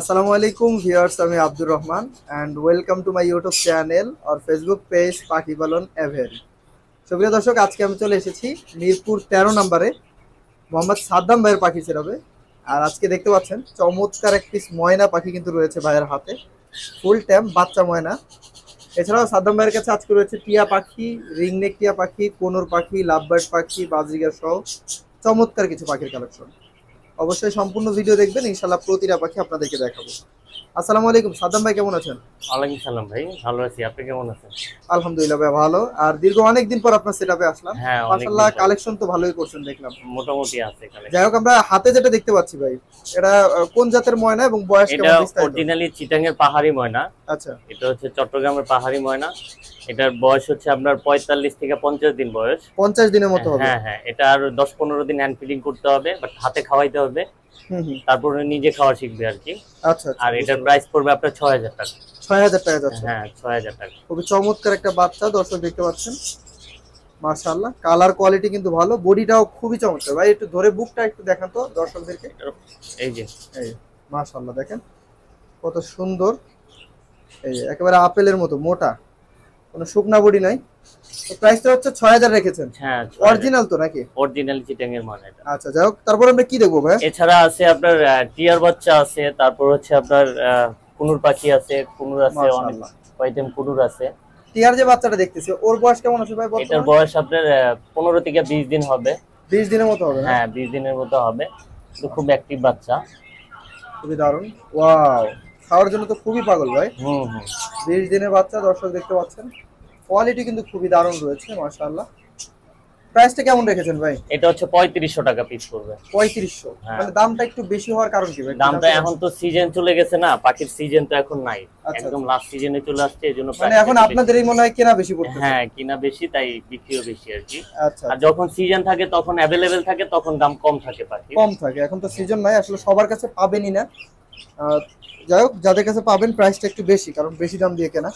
আসসালামু আলাইকুম ভিউয়ার্স আমি Abdur Rahman and welcome to my YouTube channel আর ফেসবুক পেজ পাখি পালন অ্যাভেন সুপ্রিয় দর্শক আজকে আমি চলে এসেছি মিরপুর তেরো নম্বরে মোহাম্মদ সাদ্দাম ভাইয়ের পাখি সেরাবে আর আজকে দেখতে পাচ্ছেন চমৎকার এক পিস ময়না পাখি কিন্তু রয়েছে ভাইয়ের হাতে ফুল ট্যাম বাচ্চা ময়না এছাড়াও সাদ্দাম ভাইয়ের কাছে আজকে রয়েছে টিয়া পাখি রিংনেক টিয়া পাখি কোনোর পাখি লাভবার্ড পাখি বাজরিগা সহ চমৎকার কিছু পাখির কালেকশন অবশ্যই সম্পূর্ণ ভিডিও দেখবেন ইনশাল্লাহ প্রতিটা পাখি আপনাদেরকে দেখাবো আসসালামু আলাইকুম সাদ্দাম ভাই কেমন আছেন ওয়ালাইকুম সালাম ভাই ভালো আছি আপনি কেমন আছেন আলহামদুলিল্লাহ ভাই ভালো আর দীর্ঘ অনেক দিন পর আপনার সেটআপে আসলাম হ্যাঁ, মাশাআল্লাহ কালেকশন তো ভালোই করছেন দেখলাম মোটামুটি আছে কালেকশন যাই হোক আমরা হাতে যেটা দেখতে পাচ্ছি ভাই এটা কোন জাতের ময়না এবং বয়স কেমন এটা অরিজিনালি পাহাড়ি ময়না আচ্ছা এটা হচ্ছে চট্টগ্রামের পাহাড়ি ময়না এটার বয়স হচ্ছে আপনার পঁয়তাল্লিশ থেকে পঞ্চাশ দিন বয়স পঞ্চাশ দিনের মতো হ্যাঁ, হবে হ্যাঁ হ্যাঁ এটা আর দশ পনেরো দিন হ্যান্ড ফিলিং করতে হবে বাট হাতে খাওয়াইতে হবে তারপরে নিজে খাওয়া শিখবে আর কি আচ্ছা, আচ্ছা আর এটার প্রাইস পড়বে আপনার ছয় হাজার টাকা ছয় হাজার টাকা যাচ্ছে হ্যাঁ ছয় হাজার টাকা খুবই চমৎকার একটা বাচ্চা দর্শক দেখতে পাচ্ছেন মাশাআল্লাহ কালার কোয়ালিটি কিন্তু ভালো বডিটাও খুবই চমৎকার ভাই একটু ধরে বুকটা একটু দেখান তো দর্শকদেরকে এই যে এই মাশাআল্লাহ দেখেন কত সুন্দর এই যে একেবারে আপেলের মতো মোটা কোনো শুকনা বডি নাই প্রাইসটা হচ্ছে 6000 রেখেছেন হ্যাঁ অরিজিনাল তো নাকি অরিজিনাল আচ্ছা, এছাড়া আছে আপনার টিয়ার বাচ্চা আছে কুনুর পাখি কুনুর আছে ওর বয়স কেমন আছে ভাই বয়স আপনার থেকে বিশ দিন হবে বিশ দিনের মতো হবে হ্যাঁ বিশ দিনের মতো হবে তো খুব অ্যাক্টিভ বাচ্চা খুবই দারুন খাওয়ার জন্য তো খুবই পাগল ভাই হম হম 20 দিনের বাচ্চা দর্শক দেখতে পাচ্ছেন কোয়ালিটি কিন্তু খুবই দারুণ রয়েছে মাশাআল্লাহ প্রাইসটা কেমন রেখেছেন ভাই এটা হচ্ছে 3500 টাকা পিস করবে 3500 মানে দামটা একটু বেশি হওয়ার কারণ কি ভাই দামটা এখন তো সিজন চলে গেছে না পাখির সিজন তো এখন নাই আচ্ছা, আচ্ছা। একদম লাস্ট সিজনে চলে আসছে এজন্য মানে এখন আপনাদেরই মনে হয় কেনা বেশি পড়ছে হ্যাঁ কেনা বেশি তাই বিক্রিও বেশি আর কি আচ্ছা, আর যখন সিজন থাকে তখন अवेलेबल থাকে তখন দাম কম থাকে পাখি কম থাকে এখন তো সিজন নাই আসলে সবার কাছে পাবেনই না যাই হোক যাদের কাছে পাবেন প্রাইসটা একটু বেশি কারণ বেশি দাম দিয়ে কেনা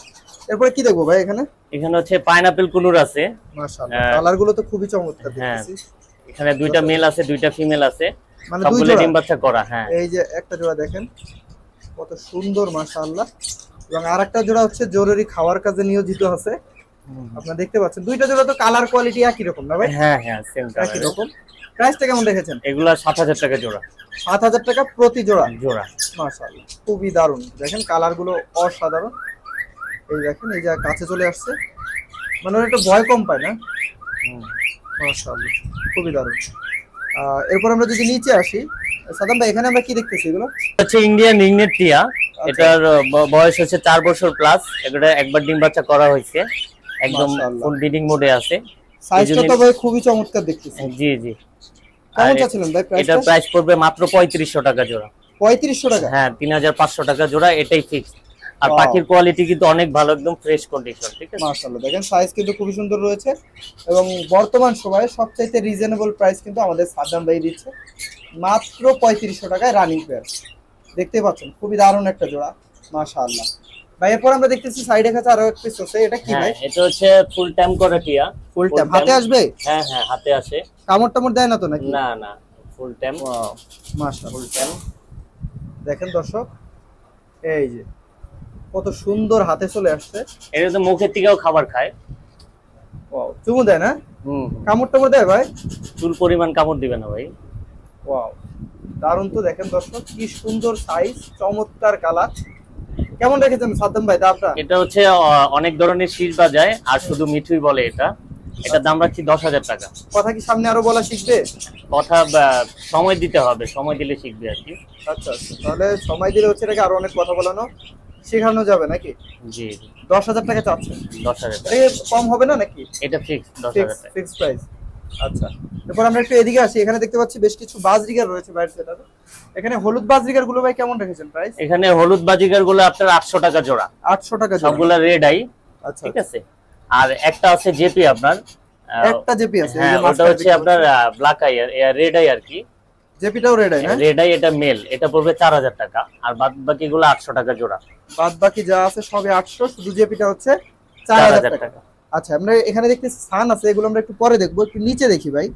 এরপরে কি দেখবো ভাই এখানে এখানে হচ্ছে পাইনাপল কুলুর আছে মাশাআল্লাহ হ্যাঁ। কালার গুলো তো খুবই চমৎকার হ্যাঁ। দেখতেছি এখানে দুইটা মেল আছে দুইটা ফিমেল আছে মানে দুই জোড়া ডিম বাচ্চা করা হ্যাঁ এই যে একটা জোড়া দেখেন কত সুন্দর মাশাআল্লাহ এবং আরেকটা জোড়া হচ্ছে জরুরি খাওয়ার কাজে নিয়োজিত আছে আপনারা দেখতে পাচ্ছেন দুইটা জোড়া তো কালার কোয়ালিটি একই রকম না ভাই হ্যাঁ হ্যাঁ সেম একই রকম প্রাইসটা কেমন দেখেছেন এগুলা 7000 টাকা জোড়া 7000 টাকা প্রতি জোড়া জোড়া মাশাআল্লাহ খুবই দারুণ দেখেন কালার গুলো অসাধারণ এই দেখেন এই যে কাছে চলে আসছে মানে ওর একটা ভয় কম পায় না মাশাআল্লাহ খুবই দারুণ এরপর আমরা যদি নিচে আসি সাদাম ভাই এখানে আমরা কি দেখতেছি এগুলো আচ্ছা ইন্ডিয়ান রিংনেট টিয়া এটার বয়স হচ্ছে চার বছর প্লাস এটা একবার ডিম বাচ্চা করা হয়েছে একদম কোন ব্রিডিং মোডে আছে সাইজটা তো ভাই খুবই চমৎকার দেখতেছি হ্যাঁ, জি জি কেমন চাচ্ছিলেন ভাই প্রাইস এটা প্রাইস পড়বে মাত্র 3500 টাকা জোড়া 3500 টাকা হ্যাঁ 3500 টাকা জোড়া এটাই ফিক্সড আর পাখির কোয়ালিটি কিন্তু অনেক ভালো একদম ফ্রেশ কন্ডিশন ঠিক আছে মাশাআল্লাহ দেখেন সাইজ কিন্তু খুব সুন্দর রয়েছে এবং বর্তমান সময়ে সবচেয়ে রিজনেবল প্রাইস কিন্তু আমাদের সাদান ভাই দিচ্ছে মাত্র 3500 টাকায় রানিং পেয়ার দেখতে পাচ্ছেন খুবই দারুণ একটা জোড়া মাশাআল্লাহ ভাই এরপর আমরা দেখতেছি সাইডে কাছে আরো এক পিস আছে এটা কি হ্যাঁ, ভাই এটা হচ্ছে ফুল টাইম করা টিয়া ফুল টাইম হাতে আসবে হ্যাঁ হ্যাঁ হাতে আসে কামড় টামর দেয় না তো নাকি না না ফুল টাইম মাশাআল্লাহ ফুল টাইম দেখেন দর্শক এই যে কত সুন্দর হাতে চলে আসছে এটা তো মুখের থেকেও খাবার খায় ওয়াও চুমু দেয় না হুম কামড় টামড় দেয় ভাই চুল পরিমাণ কামড় দিবে না ভাই ওয়াও দারুণ তো দেখেন দর্শক কি সুন্দর সাইজ চমৎকার কালার কেমন রেখেছেন সাদ্দাম ভাই দামটা এটা হচ্ছে অনেক ধরনের শীষ বাজায় আর শুধু মিঠুই বলে এটা এটার দাম রাখছি দশ হাজার টাকা কথা কি সামনে আরো বলা শিখবে কথা সময় দিতে হবে সময় দিলে শিখবে আর কি আচ্ছা আচ্ছা তাহলে সময় দিলে হচ্ছে এটাকে আরো অনেক কথা বলানো শেখানো যাবে নাকি জি দশ হাজার টাকা চাচ্ছে দশ হাজার কম হবে না নাকি এটা ফিক্স দশ হাজার ফিক্স প্রাইস আচ্ছা এরপর আমরা একটু এদিকে আসি এখানে দেখতে পাচ্ছি বেশ কিছু বাজরিগার রয়েছে বাইরের সেটাতে এখানে হলুদ বাজরিগার গুলো ভাই কেমন রেখেছেন প্রাইস এখানে হলুদ বাজরিগার গুলো আপনার আটশো টাকা জোড়া আটশো টাকা সবগুলো রেড আই আচ্ছা ঠিক আচ্ছা। আছে আর একটা আছে জেপি আপনার একটা জেপি আছে হ্যাঁ ওটা হচ্ছে আপনার ব্ল্যাক আই আর রেড আই আর কি জেপিটাও রেড আই না রেড আই এটা মেল এটা পড়বে 4000 টাকা আর বাদ বাকি গুলো 800 টাকা জোড়া বাদ বাকি যা আছে সবে 800 শুধু জেপিটা হচ্ছে 4000 টাকা আচ্ছা আমরা এখানে দেখতে সান আছে এগুলো আমরা একটু পরে দেখবো একটু নিচে দেখি ভাই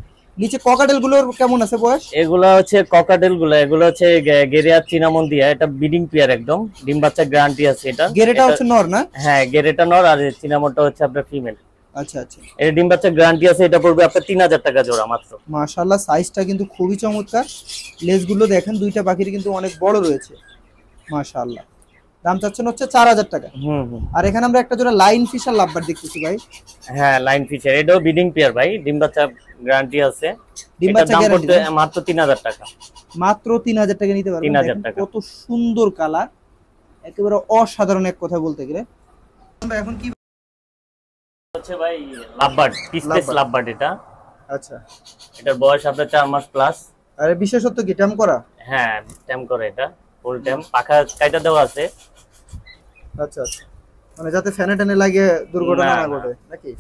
নিচে ককাটেল গুলোর কেমন আছে বয়স এগুলা হচ্ছে ককাটেল গুলো এগুলো হচ্ছে গেরিয়া চিনামন দিয়া এটা ব্রিডিং পেয়ার একদম ডিম বাচ্চা গ্যারান্টি আছে এটা গেরেটা হচ্ছে নর না হ্যাঁ গেরেটা নর আর চিনামনটা হচ্ছে আপনার ফিমেল আচ্ছা আচ্ছা এর ডিম বাচ্চা গ্যারান্টি আছে এটা পড়বে আপনার টাকা জোড়া মাত্র সাইজটা কিন্তু খুবই চমৎকার দেখেন দুইটা পাখির কিন্তু অনেক বড় রয়েছে আল্লাহ দাম চাচ্ছেন হচ্ছে চার হাজার টাকা আর এখানে আমরা একটা জোড়া লাইন ফিশার লাভবার দেখতেছি ভাই হ্যাঁ লাইন ফিশার এটাও বিডিং পেয়ার ভাই ডিম বাচ্চা গ্যারান্টি আছে হ্যাঁ। মাত্র তিন হাজার টাকা মাত্র তিন হাজার টাকা নিতে পারবেন তিন হাজার টাকা কত সুন্দর কালার একেবারে অসাধারণ এক কথা বলতে গেলে এখন কি হচ্ছে ভাই লাভবার্ড পিসলেস লাভবার্ড এটা আচ্ছা এটার বয়স আপনার চার মাস প্লাস আর বিশেষত্ব কি ট্যাম করা হ্যাঁ ট্যাম করা এটা ফুল ট্যাম পাখা কাইটা দেওয়া আছে আচ্ছা আচ্ছা মানে যাতে ফ্যানে টানে লাগে দুর্ঘটনা না ঘটে নাকি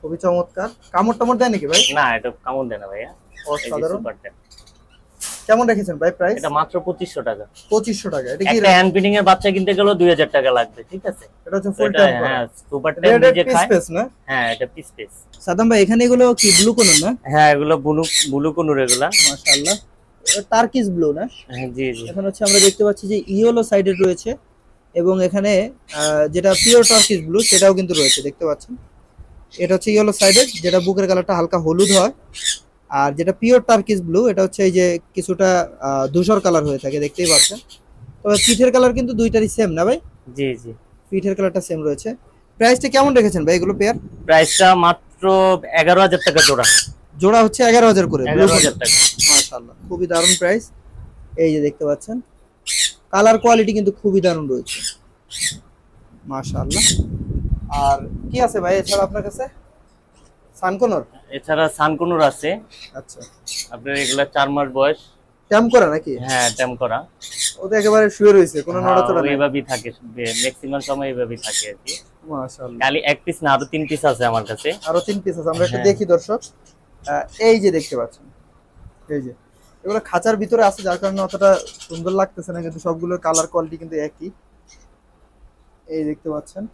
খুবই চমৎকার কামড় টামড় দেয় নাকি ভাই না এটা কামড় দেয় না ভাই অসাধারণ কেমন রেখেছেন ভাই প্রাইস এটা মাত্র 2500 টাকা 2500 টাকা এটা কি একটা হ্যান্ড ফিডিং এর বাচ্চা কিনতে গেলে 2000 টাকা লাগবে ঠিক আছে এটা হচ্ছে ফুল টাইম হ্যাঁ সুপার টাইম যে খায় স্পেস না হ্যাঁ এটা পিস স্পেস সাদাম ভাই এখানে এগুলো কি ব্লু কোন না হ্যাঁ এগুলো ব্লু ব্লু কোন এগুলো মাশাআল্লাহ টার্কিশ ব্লু না হ্যাঁ জি জি এখন হচ্ছে আমরা দেখতে পাচ্ছি যে ইয়েলো সাইডে রয়েছে এবং এখানে যেটা পিওর টার্কিস ব্লু সেটাও কিন্তু রয়েছে দেখতে পাচ্ছেন এটা হচ্ছে ইয়েলো সাইডের যেটা বুকের কালারটা হালকা হলুদ হয় আর যেটা পিওর টার্কিস ব্লু এটা হচ্ছে এই যে কিছুটা ধূসর কালার হয়ে থাকে দেখতেই পাচ্ছেন তবে পিঠের কালার কিন্তু দুইটারই সেম না ভাই জি জি পিঠের কালারটা সেম রয়েছে প্রাইসটা কেমন রেখেছেন ভাই এগুলো পেয়ার প্রাইসটা মাত্র এগারো হাজার টাকা জোড়া জোড়া হচ্ছে এগারো হাজার করে এগারো হাজার টাকা মাশাল্লাহ খুবই দারুণ প্রাইস এই যে দেখতে পাচ্ছেন কালার কোয়ালিটি কিন্তু খুবই দারুণ রয়েছে মাশাআল্লাহ আর কি আছে ভাই এছাড়া আপনার কাছে সানকোনর এছাড়া সানকোনর আছে আচ্ছা আপনার এগুলা 4 মাস বয়স টেম করা নাকি হ্যাঁ টেম করা ও তো একেবারে শুয়ে রয়েছে কোনো হ্যাঁ, নড়াচড়া নেই এইভাবেই থাকে ম্যাক্সিমাম সময় এইভাবেই থাকে আর কি মাশাআল্লাহ খালি এক পিস না আরো তিন পিস আছে আমার কাছে আরো তিন পিস আছে আমরা একটু হ্যাঁ। দেখি দর্শক এই যে দেখতে পাচ্ছেন এই যে এগুলো খাঁচার ভিতরে আছে যার কারণে অতটা সুন্দর লাগতেছে না কিন্তু সবগুলোর কালার কোয়ালিটি কিন্তু একই এই দেখতে পাচ্ছেন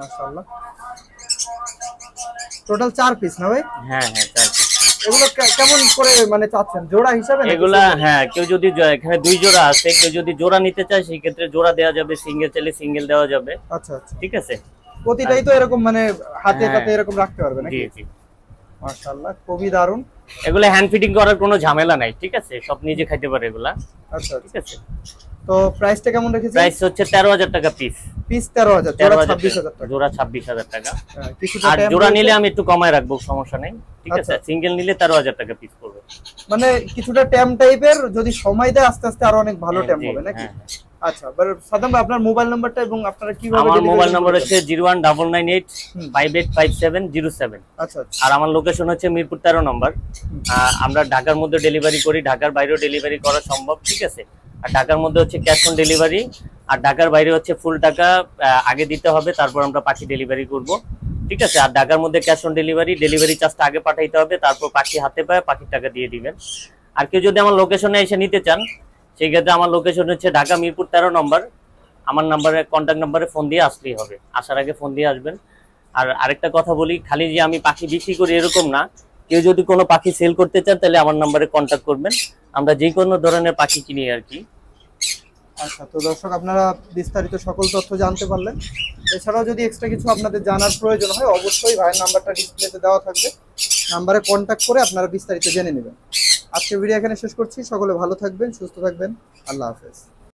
মাশাআল্লাহ টোটাল চার পিস না ভাই হ্যাঁ হ্যাঁ 4 পিস এগুলো কেমন করে মানে চাচ্ছেন জোড়া হিসাবে এগুলো হ্যাঁ কেউ যদি এখানে দুই জোড়া আছে কেউ যদি জোড়া নিতে চায় সেই ক্ষেত্রে জোড়া দেওয়া যাবে সিঙ্গেল চাইলে সিঙ্গেল দেওয়া যাবে আচ্ছা আচ্ছা ঠিক আছে প্রতিটাই তো এরকম মানে হাতে হাতে হ্যাঁ। এরকম রাখতে পারবে নাকি জি জি মাশাআল্লাহ খুবই দারুণ এগুলো হ্যান্ড ফিটিং করার কোনো ঝামেলা নাই ঠিক আছে সব নিজে খাইতে পারে এগুলা আচ্ছা ঠিক আচ্ছা। আছে তো প্রাইসটা কেমন রেখেছেন প্রাইস হচ্ছে 13000 টাকা পিস পিস 13000 জোড়া 26000 টাকা জোড়া 26000 টাকা হ্যাঁ, আর জোড়া নিলে আমি একটু কমায় রাখবো সমস্যা নেই ঠিক আছে সিঙ্গেল আচ্ছা। নিলে 13000 টাকা পিস পড়বে মানে কিছুটা ট্যাম টাইপের যদি সময় দেয় আস্তে আস্তে আরো অনেক ভালো ট্যাম হবে নাকি হ্যাঁ, হ্যাঁ। আচ্ছা আপনার মোবাইল আচ্ছা, আচ্ছা আর আমার লোকেশন হচ্ছে মিরপুর নম্বর আমরা ঢাকার মধ্যে ডেলিভারি করি ঢাকার বাইরেও ডেলিভারি করা সম্ভব ঠিক আছে আর ঢাকার মধ্যে হচ্ছে ক্যাশ অন ডেলিভারি আর ঢাকার বাইরে হচ্ছে ফুল টাকা আগে দিতে হবে তারপর আমরা পাখি ডেলিভারি করব ঠিক আছে আর ঢাকার মধ্যে ক্যাশ অন ডেলিভারি ডেলিভারি চার্জটা আগে পাঠাইতে হবে তারপর পাখি হাতে পায় পাখির টাকা দিয়ে দিবেন আর কেউ যদি আমার লোকেশনে এসে নিতে চান সেই ক্ষেত্রে আমার লোকেশন হচ্ছে ঢাকা মিরপুর তেরো নম্বর আমার নাম্বারে কন্ট্যাক্ট নাম্বারে ফোন দিয়ে আসলেই হবে আসার আগে ফোন দিয়ে আসবেন আর আরেকটা কথা বলি খালি যে আমি পাখি বিক্রি করি এরকম না কেউ যদি কোনো পাখি সেল করতে চান তাহলে আমার নাম্বারে কন্ট্যাক্ট করবেন আমরা যে কোনো ধরনের পাখি কিনি আর কি আচ্ছা তো দর্শক আপনারা বিস্তারিত সকল তথ্য জানতে পারলেন এছাড়াও যদি এক্সট্রা কিছু আপনাদের জানার প্রয়োজন হয় অবশ্যই ভাইয়ের নাম্বারটা ডিসপ্লেতে দেওয়া থাকবে নাম্বারে কন্ট্যাক্ট করে আপনারা বিস্তারিত জেনে নেবেন আজকে ভিডিও এখানে শেষ করছি সকলে ভালো থাকবেন সুস্থ থাকবেন আল্লাহ হাফেজ